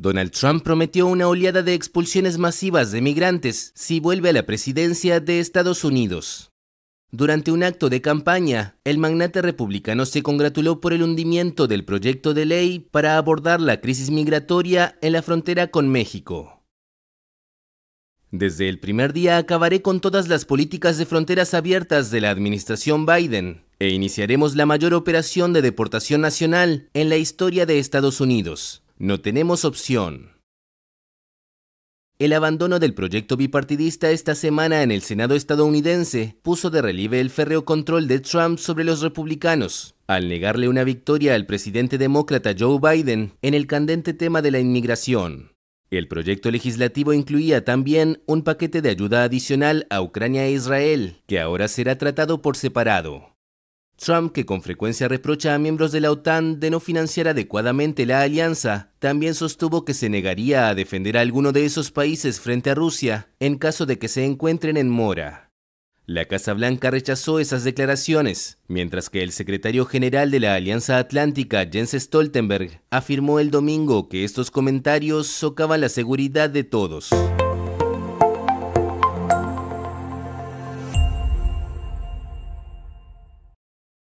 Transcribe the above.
Donald Trump prometió una oleada de expulsiones masivas de migrantes si vuelve a la presidencia de Estados Unidos. Durante un acto de campaña, el magnate republicano se congratuló por el hundimiento del proyecto de ley para abordar la crisis migratoria en la frontera con México. Desde el primer día acabaré con todas las políticas de fronteras abiertas de la administración Biden e iniciaremos la mayor operación de deportación nacional en la historia de Estados Unidos, no tenemos opción. El abandono del proyecto bipartidista esta semana en el Senado estadounidense puso de relieve el férreo control de Trump sobre los republicanos, al negarle una victoria al presidente demócrata Joe Biden en el candente tema de la inmigración. El proyecto legislativo incluía también un paquete de ayuda adicional a Ucrania e Israel, que ahora será tratado por separado. Trump, que con frecuencia reprocha a miembros de la OTAN de no financiar adecuadamente la alianza, también sostuvo que se negaría a defender a alguno de esos países frente a Rusia en caso de que se encuentren en mora. La Casa Blanca rechazó esas declaraciones, mientras que el secretario general de la Alianza Atlántica, Jens Stoltenberg, afirmó el domingo que estos comentarios socavan la seguridad de todos.